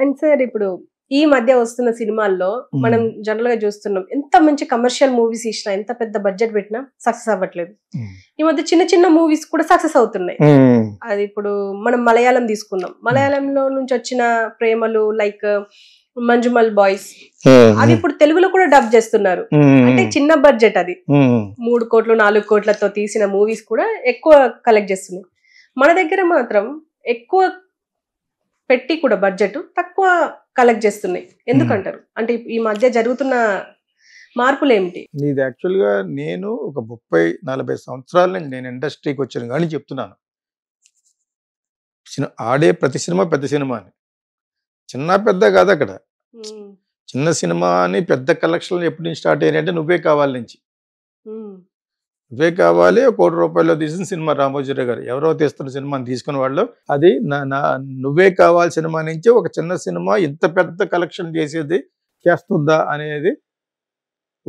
And sir ఇప్పుడు ఈ మధ్య వస్తున్న సినిమాల్లో మనం జనరల్ గా చూస్తున్నాం ఎంత మంచి కమర్షియల్ మూవీస్ ఇచ్చినా ఎంత పెద్ద బడ్జెట్ పెట్టినా సక్సెస్ అవ్వట్లేదు ఈ మధ్య చిన్న చిన్న మూవీస్ కూడా సక్సెస్ అవుతున్నాయి అది ఇప్పుడు మనం మలయాళం తీసుకుందాం మలయాళంలో నుంచి వచ్చిన ప్రేమలు లైక్ మంజుమల్ బాయ్స్ అది ఇప్పుడు తెలుగులో కూడా డబ్ చేస్తున్నారు అంటే చిన్న బడ్జెట్ అది మూడు కోట్లు నాలుగు కోట్లతో తీసిన మూవీస్ కూడా ఎక్కువ కలెక్ట్ చేస్తున్నాయి మన దగ్గర మాత్రం ఎక్కువ పెట్టి కూడా బడ్జెట్ తక్కువ కలెక్ట్ చేస్తున్నాయి ఎందుకంటారు hmm. అంటే ఈ మధ్య జరుగుతున్న మార్పులు ఏమిటి ఇది యాక్చువల్గా నేను ఒక ముప్పై నలభై సంవత్సరాల నుంచి నేను ఇండస్ట్రీకి వచ్చాను కానీ చెప్తున్నాను ఆడే ప్రతి సినిమా పెద్ద సినిమా చిన్న పెద్ద కాదు అక్కడ hmm. చిన్న సినిమా అని పెద్ద కలెక్షన్లు ఎప్పటి నుంచి స్టార్ట్ అయినాయంటే నువ్వే కావాలి నుంచి hmm. ఇవే కావాలి కోటి రూపాయలు తీసిన సినిమా రామోజీరావు గారు ఎవరో తీస్తున్న సినిమాని తీసుకున్న వాళ్ళు అది నా నువ్వే కావాలి సినిమా నుంచి ఒక చిన్న సినిమా ఇంత పెద్ద కలెక్షన్ చేసేది చేస్తుందా అనేది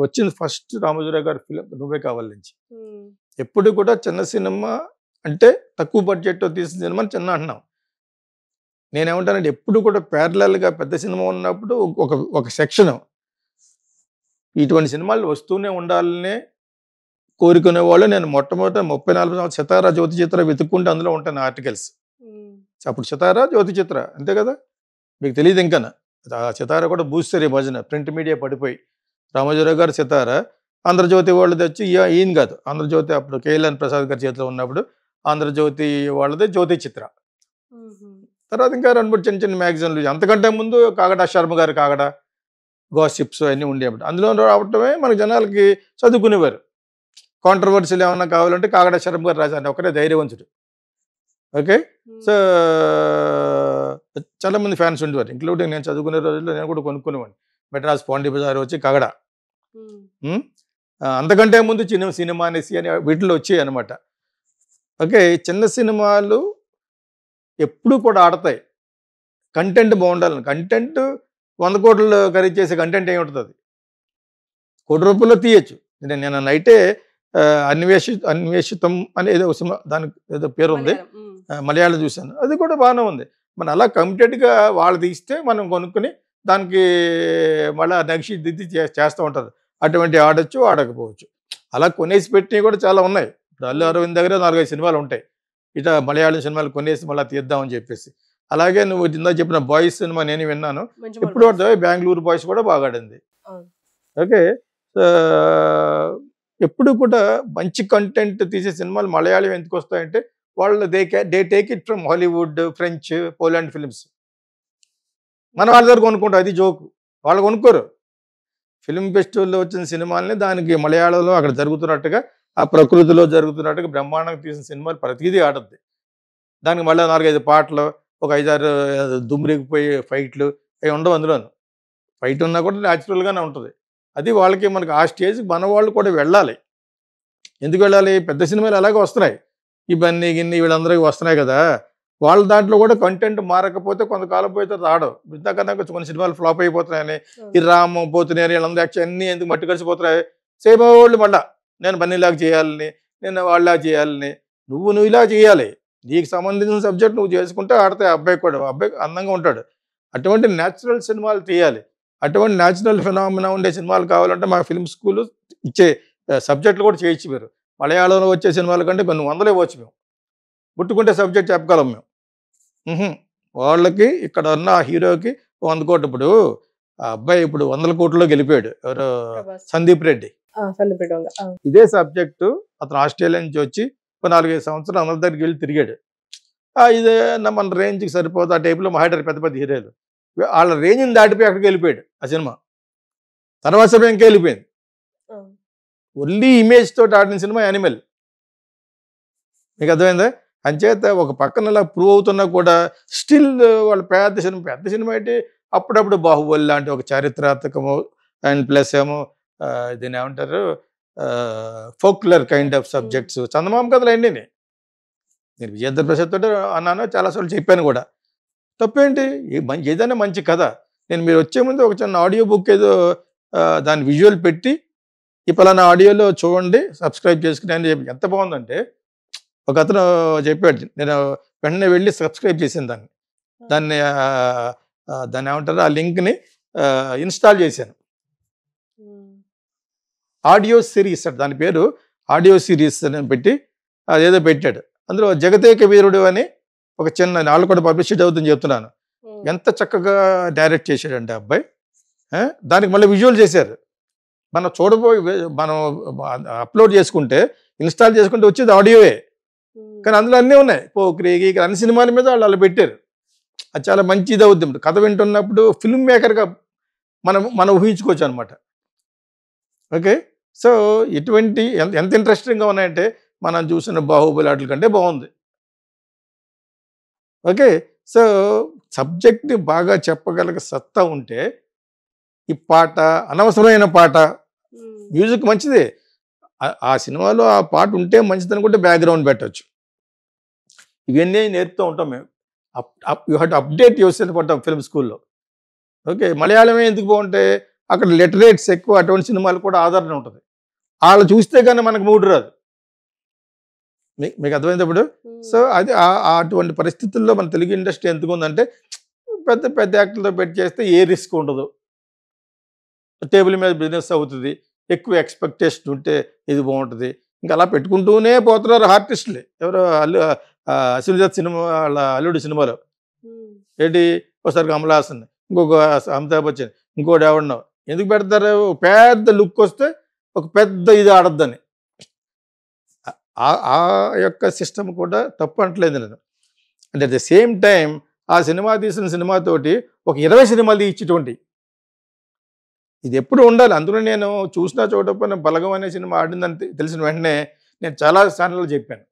వచ్చింది ఫస్ట్ రామోజీరావు గారి ఫిలిం నువ్వే కావాలి నుంచి ఎప్పుడు కూడా చిన్న సినిమా అంటే తక్కువ బడ్జెట్ తీసిన సినిమా చిన్న అంటున్నాం నేనేమంటానంటే ఎప్పుడు కూడా ప్యారలల్గా పెద్ద సినిమా ఉన్నప్పుడు ఒక ఒక సెక్షన్ ఇటువంటి సినిమాలు వస్తూనే ఉండాలనే కోరుకునే వాళ్ళు నేను మొట్టమొదట ముప్పై నాలుగు సంవత్సరం సితారా జ్యోతి చిత్ర వెతుక్కుంటే అందులో ఉంటాను ఆర్టికల్స్ అప్పుడు సితారా జ్యోతి చిత్ర అంతే కదా మీకు తెలియదు ఇంకా సితారా కూడా బూస్తారు ఈ భజన ప్రింట్ మీడియా పడిపోయి రామజీరావు గారు సితారా ఆంధ్రజ్యోతి వాళ్ళు తెచ్చి ఈయన కాదు ఆంధ్రజ్యోతి అప్పుడు కేఎల్ఎన్ ప్రసాద్ గారి చేతిలో ఉన్నప్పుడు ఆంధ్రజ్యోతి వాళ్ళది జ్యోతి చిత్ర తర్వాత ఇంకా రెండు మూడు చిన్న చిన్న మ్యాగజైన్లు అంతకంటే ముందు కాగడ శర్మ గారు కాగడ గోషిప్స్ అన్నీ ఉండేవి అందులో రావటమే మన జనాలకి చదువుకునేవారు కాంట్రవర్సీలు ఏమన్నా కావాలంటే కాగడ శరం గారు రాశాను ఒకరే ధైర్యవంతుడు ఓకే సో మంది ఫ్యాన్స్ ఉండేవారు ఇంక్లూడింగ్ నేను చదువుకునే రోజుల్లో నేను కూడా కొనుక్కునేవాడిని మెడ్రాస్ పాండి బజార్ వచ్చి కాగడ అంతకంటే ముందు చిన్న సినిమా అనేసి అని వీటిలో వచ్చాయి అనమాట ఓకే చిన్న సినిమాలు ఎప్పుడు కూడా ఆడతాయి కంటెంట్ బాగుండాలని కంటెంట్ వంద కోట్లు ఖరీదు చేసే కంటెంట్ ఏమి ఉంటుంది కోటి రూపాయల్లో తీయచ్చు నేను నైటే అన్వేషి అన్వేషితం అని ఏదో సినిమా దానికి ఏదో పేరు ఉంది మలయాళం చూశాను అది కూడా బాగానే ఉంది మనం అలా కంప్లీట్గా వాళ్ళు తీస్తే మనం కొనుక్కుని దానికి మళ్ళీ నగిషి దిద్ది చేస్తూ ఉంటుంది అటువంటి ఆడొచ్చు ఆడకపోవచ్చు అలా కొనేసి పెట్టినవి కూడా చాలా ఉన్నాయి ఇప్పుడు అల్లు అరవింద్ దగ్గర నాలుగైదు సినిమాలు ఉంటాయి ఇట్లా మలయాళం సినిమాలు కొనేసి మళ్ళీ తీద్దామని చెప్పేసి అలాగే నువ్వు ఇందా చెప్పిన బాయ్స్ సినిమా నేను విన్నాను ఇప్పుడు బెంగళూరు బాయ్స్ కూడా బాగా ఆడింది ఓకే ఎప్పుడు కూడా మంచి కంటెంట్ తీసే సినిమాలు మలయాళం ఎందుకు వస్తాయంటే వాళ్ళు they they take it from Hollywood French Poland films మన వాళ్ళ దగ్గర కొనుక్కుంటారు అది జోకు వాళ్ళు కొనుక్కోరు ఫిల్మ్ ఫెస్టివల్లో వచ్చిన సినిమాలని దానికి మలయాళంలో అక్కడ జరుగుతున్నట్టుగా ఆ ప్రకృతిలో జరుగుతున్నట్టుగా బ్రహ్మాండంగా తీసిన సినిమాలు ప్రతిదీ ఆడద్ది దానికి మళ్ళీ నాలుగైదు పాటలు ఒక ఐదారు దుమ్మిరిగిపోయే ఫైట్లు అవి ఉండవు అందులోను ఫైట్ ఉన్నా కూడా న్యాచురల్గానే ఉంటుంది అది వాళ్ళకి మనకు ఆ స్టేజ్కి మన వాళ్ళు కూడా వెళ్ళాలి ఎందుకు వెళ్ళాలి పెద్ద సినిమాలు అలాగే వస్తున్నాయి ఈ బన్ని గిన్ని వీళ్ళందరికీ వస్తున్నాయి కదా వాళ్ళ దాంట్లో కూడా కంటెంట్ మారకపోతే కొంతకాలం పోతే రాడు ఇంతకన్నా కొన్ని సినిమాలు ఫ్లాప్ అయిపోతున్నాయని ఈ రామ్ పోతున్నాయని వీళ్ళందరూ యాక్చువల్ అన్నీ ఎందుకు మట్టి కలిసిపోతున్నాయి సేమ్ వాళ్ళు మళ్ళా నేను బన్నీలాగా చేయాలని నేను వాళ్ళలా చేయాలని నువ్వు నువ్వు ఇలా చేయాలి నీకు సంబంధించిన సబ్జెక్ట్ నువ్వు చేసుకుంటే ఆడితే అబ్బాయి కూడా అబ్బాయి అందంగా ఉంటాడు అటువంటి న్యాచురల్ సినిమాలు తీయాలి అటువంటి న్యాచురల్ ఫినామినా ఉండే సినిమాలు కావాలంటే మా ఫిల్మ్ స్కూల్ ఇచ్చే సబ్జెక్టులు కూడా చేయొచ్చు మీరు మలయాళంలో వచ్చే సినిమాల కంటే కొన్ని వందలు ఇవ్వచ్చు మేము పుట్టుకుంటే సబ్జెక్ట్ చెప్పగలం మేము వాళ్ళకి ఇక్కడ ఉన్న ఆ హీరోకి వంద కోట్లు ఇప్పుడు ఆ అబ్బాయి ఇప్పుడు వందల కోట్లలో గెలిపాడు ఎవరు సందీప్ రెడ్డి ఇదే సబ్జెక్టు అతను ఆస్ట్రేలియా నుంచి వచ్చి ఒక నాలుగైదు సంవత్సరాలు అందరి దగ్గరికి వెళ్ళి తిరిగాడు ఇదే మన రేంజ్కి సరిపోతుంది ఆ టైప్లో మహాడర్ పెద్ద పెద్ద హీరోలు వాళ్ళ రేంజ్ని దాటిపోయి అక్కడికి వెళ్ళిపోయాడు ఆ సినిమా తర్వాత సమయం ఇంకా వెళ్ళిపోయింది ఓన్లీ ఇమేజ్ తోటి ఆడిన సినిమా యానిమల్ మీకు అర్థమైందా అంచేత ఒక పక్కన ఇలా ప్రూవ్ అవుతున్నా కూడా స్టిల్ వాళ్ళ పెద్ద సినిమా పెద్ద సినిమా అంటే అప్పుడప్పుడు బాహుబలి లాంటి ఒక చారిత్రాత్మకము అండ్ ప్లస్ ఏమో దీని ఏమంటారు folklore kind of subjects Chandamama కథలు అండి నేను విజయేంద్ర ప్రసాద్ తోటి అన్నాను చాలాసార్లు చెప్పాను కూడా తప్పేంటి మంచి ఏదైనా మంచి కథ నేను మీరు వచ్చే ముందు ఒక చిన్న ఆడియో బుక్ ఏదో దాని విజువల్ పెట్టి ఇప్పుడు నా ఆడియోలో చూడండి సబ్స్క్రైబ్ చేసుకుని అని చెప్పి ఎంత బాగుందంటే ఒక అతను చెప్పాడు నేను వెంటనే వెళ్ళి సబ్స్క్రైబ్ చేశాను దాన్ని దాన్ని దాన్ని ఏమంటారు ఆ లింక్ని ఇన్స్టాల్ చేశాను ఆడియో సిరీస్ అంటే దాని పేరు ఆడియో సిరీస్ అని పెట్టి అదేదో పెట్టాడు అందులో జగతేక వీరుడు అని ఒక చిన్న వాళ్ళు కూడా పబ్లిసిటీ అవుతుందని చెప్తున్నాను ఎంత చక్కగా డైరెక్ట్ చేశాడండి అబ్బాయి దానికి మళ్ళీ విజువల్ చేశారు మనం చూడబోయి మనం అప్లోడ్ చేసుకుంటే ఇన్స్టాల్ చేసుకుంటే వచ్చేది ఆడియోవే కానీ అందులో అన్నీ ఉన్నాయి ఇక్కడ అన్ని సినిమాల మీద వాళ్ళు అలా పెట్టారు అది చాలా మంచి ఇది అవుద్ది కథ వింటున్నప్పుడు ఫిల్మ్ మేకర్గా మనం మనం ఊహించుకోవచ్చు అనమాట ఓకే సో ఇటువంటి ఎంత ఇంట్రెస్టింగ్గా ఉన్నాయంటే మనం చూసిన బాహుబలి ఆటల కంటే బాగుంది ఓకే సో సబ్జెక్ట్ని బాగా చెప్పగలిగ సత్తా ఉంటే ఈ పాట అనవసరమైన పాట మ్యూజిక్ మంచిదే ఆ సినిమాలో ఆ పాట ఉంటే మంచిది అనుకుంటే బ్యాక్గ్రౌండ్ పెట్టచ్చు ఇవన్నీ నేర్పుతూ ఉంటాం మేము యూ హ్యావ్ అప్డేట్ యువర్ చేసి అంటాం ఫిల్మ్ స్కూల్లో ఓకే మలయాళమే ఎందుకు బాగుంటే అక్కడ లిటరేట్స్ ఎక్కువ అటువంటి సినిమాలు కూడా ఆదరణ ఉంటుంది వాళ్ళు చూస్తే కానీ మనకు మూడు రాదు మీకు అర్థమైంది ఇప్పుడు సో అది అటువంటి పరిస్థితుల్లో మన తెలుగు ఇండస్ట్రీ ఎందుకు ఉందంటే పెద్ద పెద్ద యాక్టర్లతో పెట్టి చేస్తే ఏ రిస్క్ ఉండదు టేబుల్ మీద బిజినెస్ అవుతుంది ఎక్కువ ఎక్స్పెక్టేషన్ ఉంటే ఇది బాగుంటుంది ఇంకా అలా పెట్టుకుంటూనే పోతున్నారు ఆర్టిస్టులే ఎవరో అల్లు అశ్వినిజాత్ సినిమా వాళ్ళ అల్లుడు సినిమాలో ఏంటి ఒకసారి కమల్ హాసన్ ఇంకొక అమితాబ్ బచ్చన్ ఇంకోటి ఎవరినో ఎందుకు పెడతారు పెద్ద లుక్ వస్తే ఒక పెద్ద ఇది ఆడద్దని ఆ యొక్క సిస్టమ్ కూడా తప్పు అంటలేదు నేను and at the same time ఆ సినిమా తీసిన సినిమాతోటి ఒక ఇరవై సినిమాలు తీయించేటువంటి ఇది ఎప్పుడు ఉండాలి అందులో నేను చూసినా చోటపైన బలగం అనే సినిమా ఆడిందని తెలిసిన వెంటనే నేను చాలా ఛానల్లో చెప్పాను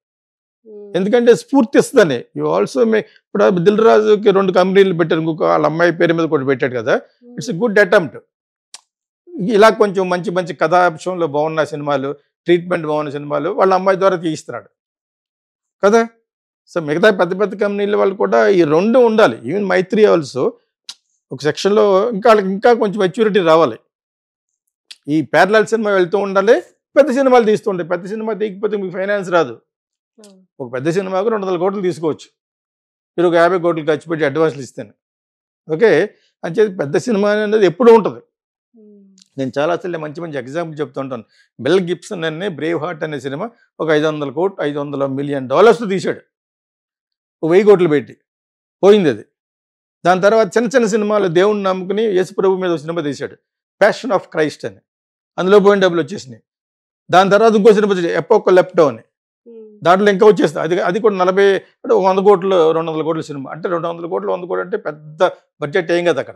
ఎందుకంటే స్ఫూర్తి ఇస్తుందని యూ ఆల్సో మే ఇప్పుడు దిల్ రాజుకి రెండు కంపెనీలు పెట్టారు ఇంకొక వాళ్ళ అమ్మాయి పేరు మీద కూడా పెట్టాడు కదా ఇట్స్ గుడ్ అటెంప్ట్ ఇలా కొంచెం మంచి మంచి కథాంశంలో బాగున్న సినిమాలు ట్రీట్మెంట్ బాగున్న సినిమాలు వాళ్ళ అమ్మాయి ద్వారా తీయిస్తున్నాడు కదా సో మిగతా పెద్ద పెద్ద కంపెనీలు వాళ్ళు కూడా ఈ రెండు ఉండాలి ఈవెన్ మైత్రి ఆల్సో ఒక సెక్షన్లో ఇంకా వాళ్ళకి ఇంకా కొంచెం మెచ్యూరిటీ రావాలి ఈ ప్యారలాల్ సినిమా వెళ్తూ ఉండాలి పెద్ద సినిమాలు ఉండాలి పెద్ద సినిమా తీయకపోతే మీకు ఫైనాన్స్ రాదు ఒక పెద్ద సినిమాకు రెండు వందల కోట్లు తీసుకోవచ్చు మీరు ఒక యాభై కోట్లు ఖర్చు పెట్టి అడ్వాన్స్లు ఇస్తాను ఓకే అని చెప్పి పెద్ద సినిమా అనేది ఎప్పుడూ ఉంటుంది నేను చాలా అసలు మంచి మంచి ఎగ్జాంపుల్ చెప్తుంటాను బిల్ గిప్సన్ అనే బ్రేవ్ హార్ట్ అనే సినిమా ఒక ఐదు వందల కోట్ ఐదు వందల మిలియన్ డాలర్స్ తీశాడు వెయ్యి కోట్లు పెట్టి పోయింది అది దాని తర్వాత చిన్న చిన్న సినిమాలు దేవుణ్ణి నమ్ముకుని యేసుప్రభు మీద ఒక సినిమా తీశాడు ప్యాషన్ ఆఫ్ క్రైస్ట్ అని అందులో పోయిన డబ్బులు వచ్చేసినాయి దాని తర్వాత ఇంకో సినిమా వచ్చేసి ఒక లెప్టో అని దాంట్లో ఇంకా వచ్చేస్తుంది అది అది కూడా నలభై అంటే వంద కోట్లు రెండు వందల కోట్ల సినిమా అంటే రెండు వందల కోట్లు వంద కోట్లు అంటే పెద్ద బడ్జెట్ ఏం కదా అక్కడ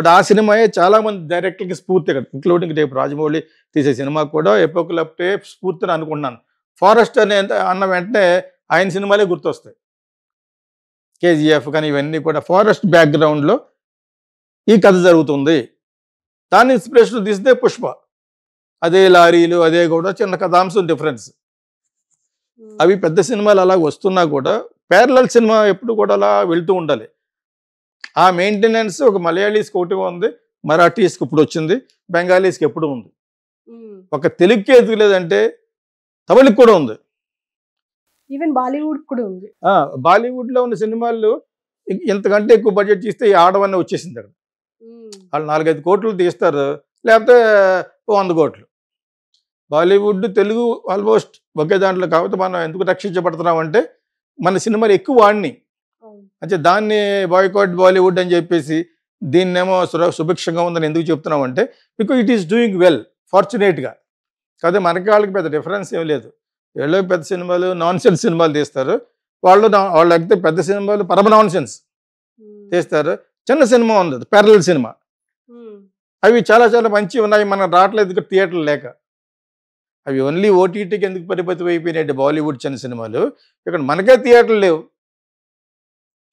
బట్ ఆ సినిమాయే చాలామంది డైరెక్టర్కి స్ఫూర్తి కదా ఇంక్లూడింగ్ రేపు రాజమౌళి తీసే సినిమా కూడా ఎపోకలప్టే స్ఫూర్తిని అనుకున్నాను ఫారెస్ట్ అనే అన్న వెంటనే ఆయన సినిమాలే గుర్తొస్తాయి కేజీఎఫ్ కానీ ఇవన్నీ కూడా ఫారెస్ట్ బ్యాక్గ్రౌండ్లో ఈ కథ జరుగుతుంది దాన్ని ఇన్స్పిరేషన్ తీస్తే పుష్ప అదే లారీలు అదే కూడా చిన్న కథాంశం డిఫరెన్స్ అవి పెద్ద సినిమాలు అలా వస్తున్నా కూడా పేర్లల్ సినిమా ఎప్పుడు కూడా అలా వెళ్తూ ఉండాలి ఆ మెయింటెనెన్స్ ఒక మలయాళీస్కి ఒకటి ఉంది మరాఠీస్కి ఇప్పుడు వచ్చింది బెంగాలీస్కి ఎప్పుడు ఉంది ఒక తెలుగుకి ఎందుకు లేదంటే తమిళకి కూడా ఉంది ఈవెన్ బాలీవుడ్ కూడా ఉంది బాలీవుడ్లో ఉన్న సినిమాల్లో ఇంతకంటే ఎక్కువ బడ్జెట్ తీస్తే ఈ ఆడవన్నీ వచ్చేసింది అక్కడ వాళ్ళు నాలుగైదు కోట్లు తీస్తారు లేకపోతే వంద కోట్లు బాలీవుడ్ తెలుగు ఆల్మోస్ట్ ఒకే దాంట్లో కాకపోతే మనం ఎందుకు రక్షించబడుతున్నాం అంటే మన సినిమాలు ఎక్కువ వాడిని అంటే దాన్ని బాయ్కాట్ బాలీవుడ్ అని చెప్పేసి దీన్నేమో సుభిక్షంగా ఉందని ఎందుకు చెప్తున్నాం అంటే because it is doing well ఫార్చునేట్గా కాదు మనకి వాళ్ళకి పెద్ద డిఫరెన్స్ ఏం లేదు వీళ్ళు పెద్ద సినిమాలు నాన్ సెన్స్ సినిమాలు తీస్తారు వాళ్ళు వాళ్ళు పెద్ద సినిమాలు పరమ నాన్ సెన్స్ తీస్తారు చిన్న సినిమా ఉంది పెరల్ సినిమా అవి చాలా చాలా మంచి ఉన్నాయి మనం రావట్లేదు థియేటర్లు లేక అవి ఓన్లీ ఓటీటీకి ఎందుకు పరిపతి అయిపోయినాయి బాలీవుడ్ చిన్న సినిమాలు ఇక్కడ మనకే థియేటర్లు లేవు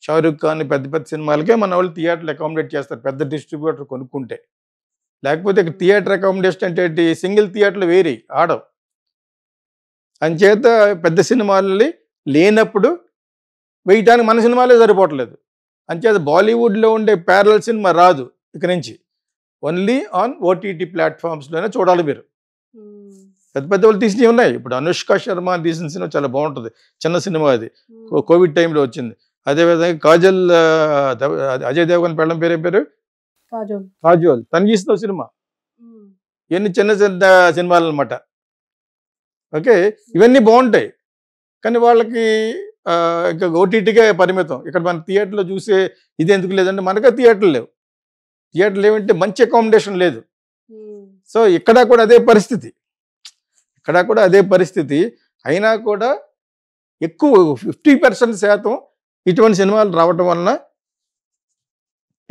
షారుఖ్ ఖాన్ పెద్ద పెద్ద సినిమాలకే మన వాళ్ళు థియేటర్లు అకామిడేట్ చేస్తారు పెద్ద డిస్ట్రిబ్యూటర్ కొనుక్కుంటే లేకపోతే ఇక్కడ థియేటర్ అకామిడేషన్ అంటే సింగిల్ థియేటర్లు వేరి ఆడవు అంచేత పెద్ద సినిమాలని లేనప్పుడు వేయటానికి మన సినిమాలే సరిపోవట్లేదు అంచేత బాలీవుడ్లో ఉండే ప్యారల్ సినిమా రాదు ఇక నుంచి ఓన్లీ ఆన్ ఓటీటీ ప్లాట్ఫామ్స్లోనే చూడాలి మీరు పెద్ద పెద్ద వాళ్ళు తీసినవి ఉన్నాయి ఇప్పుడు అనుష్క శర్మ తీసిన సినిమా చాలా బాగుంటుంది చిన్న సినిమా అది కోవిడ్ టైంలో వచ్చింది అదేవిధంగా కాజల్ అజయ్ దేవగన్ పెళ్ళం పేరే పేరు కాజోల్ తను చేసిన సినిమా ఎన్ని చిన్న చిన్న సినిమాలు అనమాట ఓకే ఇవన్నీ బాగుంటాయి కానీ వాళ్ళకి ఇంకా ఓటీటీకే పరిమితం ఇక్కడ మన థియేటర్లో చూసే ఇది ఎందుకు లేదంటే మనకే థియేటర్లు లేవు థియేటర్లు ఏమంటే మంచి అకామిడేషన్ లేదు సో ఇక్కడ కూడా అదే పరిస్థితి ఇక్కడ కూడా అదే పరిస్థితి అయినా కూడా ఎక్కువ ఫిఫ్టీ పర్సెంట్ శాతం ఇటువంటి సినిమాలు రావటం వలన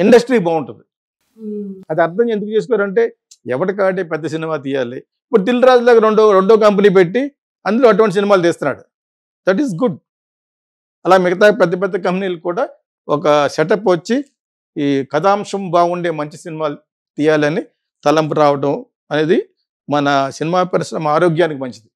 ఇండస్ట్రీ బాగుంటుంది అది అర్థం ఎందుకు చేసుకోరంటే ఎవరి పెద్ద సినిమా తీయాలి ఇప్పుడు దిల్ దగ్గర రెండో రెండో కంపెనీ పెట్టి అందులో అటువంటి సినిమాలు తీస్తున్నాడు దట్ ఈస్ గుడ్ అలా మిగతా పెద్ద పెద్ద కంపెనీలు కూడా ఒక సెటప్ వచ్చి ఈ కథాంశం బాగుండే మంచి సినిమాలు తీయాలని తలంపు రావడం అనేది మన సినిమా పరిశ్రమ ఆరోగ్యానికి మంచిది